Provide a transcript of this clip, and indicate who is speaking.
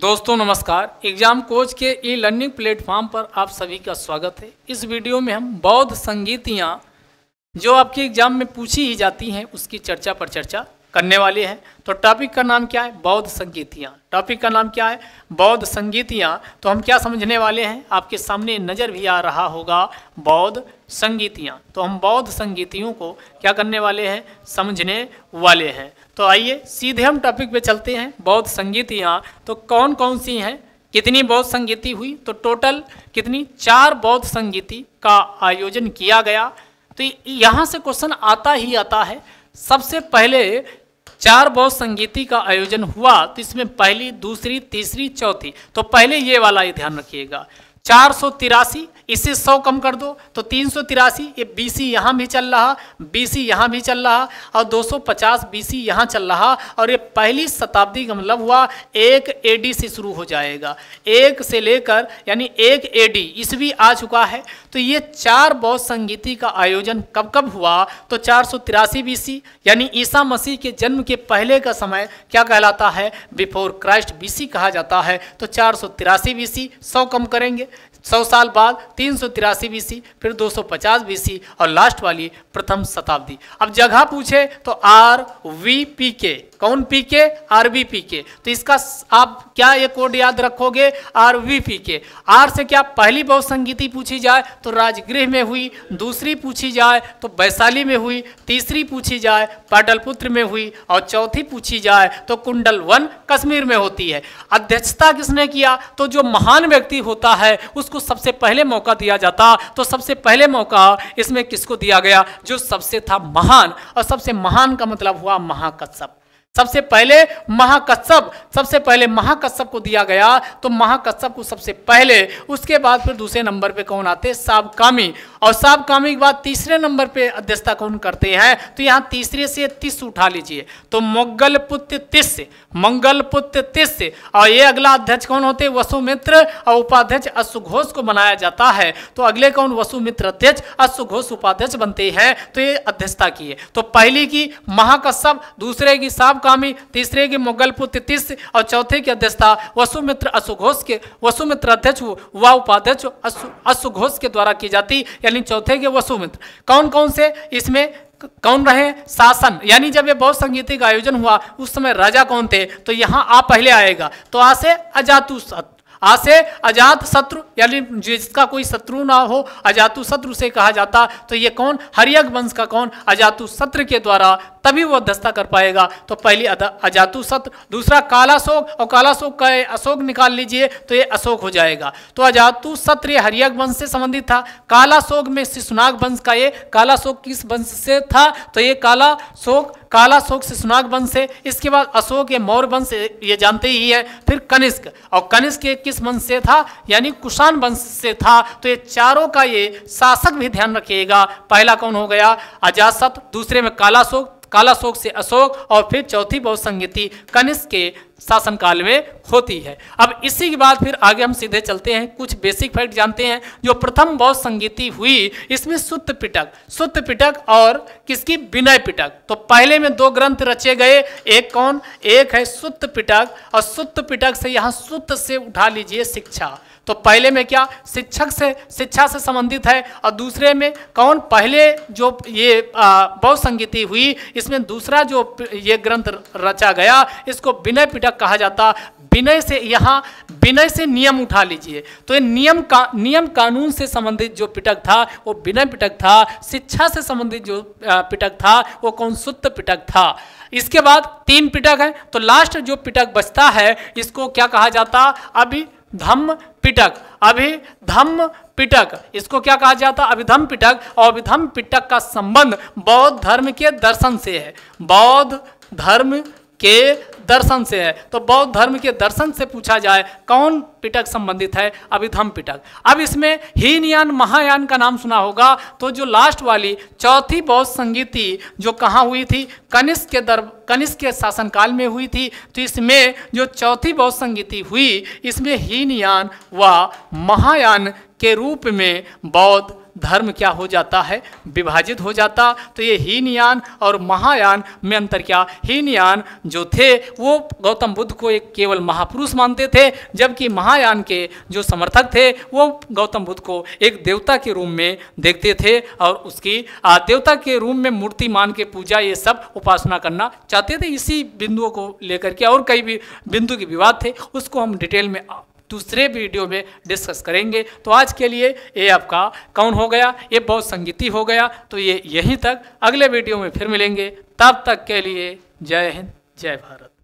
Speaker 1: दोस्तों नमस्कार exam coach के ई लर्निंग प्लेटफॉर्म पर आप सभी का स्वागत है इस वीडियो में हम बौद्ध संगीतियाँ जो आपके एग्जाम में पूछी ही जाती हैं उसकी चर्चा पर चर्चा करने वाले हैं तो टॉपिक का नाम क्या है बौद्ध संगीतियाँ टॉपिक का नाम क्या है बौद्ध संगीतियाँ तो हम क्या समझने वाले हैं आपके सामने नज़र भी आ रहा होगा बौद्ध संगीतियाँ तो हम बौद्ध संगीतियों को क्या करने वाले हैं समझने वाले हैं तो आइए सीधे हम टॉपिक पे चलते हैं बौद्ध संगीति यहाँ तो कौन कौन सी हैं कितनी बौद्ध संगीति हुई तो टोटल कितनी चार बौद्ध संगीति का आयोजन किया गया तो यहाँ से क्वेश्चन आता ही आता है सबसे पहले चार बौद्ध संगीति का आयोजन हुआ तो इसमें पहली दूसरी तीसरी चौथी तो पहले ये वाला ही ध्यान रखिएगा चार सौ तिरासी इससे सौ कम कर दो तो तीन सौ तिरासी ये बी सी यहाँ भी चल रहा बी सी यहाँ भी चल रहा और दो सौ पचास बी सी यहाँ चल रहा और ये पहली शताब्दी का मतलब हुआ एक ए डी से शुरू हो जाएगा एक से लेकर यानी एक ए डी भी आ चुका है तो ये चार बौद्ध संगीति का आयोजन कब कब हुआ तो चार सौ तिरासी बी सी यानी ईसा मसीह के जन्म के पहले का समय क्या कहलाता है बिफोर क्राइस्ट बी सी कहा जाता है तो चार सौ तिरासी बी सी सौ कम करेंगे सौ साल बाद तीन सौ तिरासी बीसी फिर दो सौ पचास बीसी और लास्ट वाली प्रथम शताब्दी अब जगह पूछे तो आर वी पी के कौन P K are V P के तो इसका आप क्या ये कोड याद रखोगे R V P K R से क्या पहली बहुसंगीति पूछी जाए तो राजगृह में हुई दूसरी पूछी जाए तो वैशाली में हुई तीसरी पूछी जाए पाटलपुत्र में हुई और चौथी पूछी जाए तो कुंडल वन कश्मीर में होती है अध्यक्षता किसने किया तो जो महान व्यक्ति होता है उसको को सबसे पहले मौका दिया जाता तो सबसे पहले मौका इसमें किसको दिया गया जो सबसे था महान और सबसे महान का मतलब हुआ महाकश्यप सबसे पहले महाकश्यप सबसे पहले महाकश्यप को दिया गया तो महाकश्यप को सबसे पहले उसके बाद फिर दूसरे नंबर पे कौन आते सावकामी और सब कामी के बाद तीसरे नंबर पे अध्यक्षता कौन करते हैं तो यहाँ तीसरे से तीस उठा लीजिए तो मंगल पुत्र तिस मंगल पुत्र तिस और ये अगला अध्यक्ष कौन होते वसुमित्र और उपाध्यक्ष अश्वघोष को बनाया जाता है तो अगले कौन वसुमित्र अध्यक्ष अश्वघोष उपाध्यक्ष बनते हैं तो ये अध्यक्षता तो की है तो पहली की महाकश्यप दूसरे की साब कामी तीसरे की मुगल पुत्र तिस और चौथे की अध्यक्षता वसुमित्र अश्वघोष के वसुमित्र अध्यक्ष व उपाध्यक्ष अश्वघोष के द्वारा की जाती यानी चौथे के वसुमित्र कौन कौन से इसमें कौन रहे शासन यानी जब ये बौद्ध संगीतिक आयोजन हुआ उस समय राजा कौन थे तो यहाँ आ पहले आएगा तो आ से आशे अजात शत्रु यानी जिसका कोई शत्रु ना हो अजातु शत्रु से कहा जाता तो ये कौन हरियक वंश का कौन अजातु शत्रु के द्वारा तभी वो अध्यक्षता कर पाएगा तो पहली अजातु शत्रु दूसरा कालाशोक और कालाशोक का अशोक निकाल लीजिए तो ये अशोक हो जाएगा तो अजातु शत्रु ये हरियक वंश से संबंधित था काला शोक में शिशुनाग वंश का ये काला शोक किस वंश से था तो ये काला शोक काला शोक से सुनाग वंश है इसके बाद अशोक या मौर्य वंश ये जानते ही है फिर कनिष्क और कनिष्क किस वंश से था यानी कुषाण वंश से था तो ये चारों का ये शासक भी ध्यान रखिएगा पहला कौन हो गया अजात दूसरे में काला शोक काला शोक से अशोक और फिर चौथी बहुसंगति कनिष्क के शासनकाल में होती है अब इसी के बाद फिर आगे हम सीधे चलते हैं कुछ बेसिक फैक्ट जानते हैं जो प्रथम बौद्ध संगीति हुई इसमें सुत्त पिटक सुत्त पिटक और किसकी विनय पिटक तो पहले में दो ग्रंथ रचे गए एक कौन एक है सुत्त पिटक और सुत्त पिटक से यहाँ सुत्त से उठा लीजिए शिक्षा तो पहले में क्या शिक्षक से शिक्षा से संबंधित है और दूसरे में कौन पहले जो ये बौद्ध संगीति हुई इसमें दूसरा जो ये ग्रंथ रचा गया इसको विनय पिटक क्या कहा जाता विनय से यहाँ विनय से नियम उठा लीजिए तो ये नियम का नियम कानून से संबंधित जो पिटक था वो विनय पिटक था शिक्षा से संबंधित जो पिटक था वो कौन सुत्त पिटक था इसके बाद तीन पिटक हैं तो लास्ट जो पिटक बचता है इसको क्या कहा जाता अभी धम्म पिटक अभी धम्म पिटक इसको क्या कहा जाता है अभिधम पिटक और अभिधम पिटक का संबंध बौद्ध धर्म के दर्शन से है बौद्ध धर्म के दर्शन से है तो बौद्ध धर्म के दर्शन से पूछा जाए कौन पिटक संबंधित है अभिधम पिटक अब इसमें हीनयान महायान का नाम सुना होगा तो जो लास्ट वाली चौथी बौद्ध संगीति जो कहाँ हुई थी कनिष्क के दर कनिष्क के शासनकाल में हुई थी तो इसमें जो चौथी बौद्ध संगीति हुई इसमें हीनयान व महायान के रूप में बौद्ध धर्म क्या हो जाता है विभाजित हो जाता तो ये हीनयान और महायान में अंतर क्या हीनयान जो थे वो गौतम बुद्ध को एक केवल महापुरुष मानते थे जबकि महायान के जो समर्थक थे वो गौतम बुद्ध को एक देवता के रूप में देखते थे और उसकी देवता के रूप में मूर्ति मान के पूजा ये सब उपासना करना चाहते थे इसी बिंदुओं को लेकर के और कई भी बिंदु के विवाद थे उसको हम डिटेल में दूसरे वीडियो में डिस्कस करेंगे तो आज के लिए ये आपका कौन हो गया ये बहुत संगीति हो गया तो ये यहीं तक अगले वीडियो में फिर मिलेंगे तब तक के लिए जय हिंद जय भारत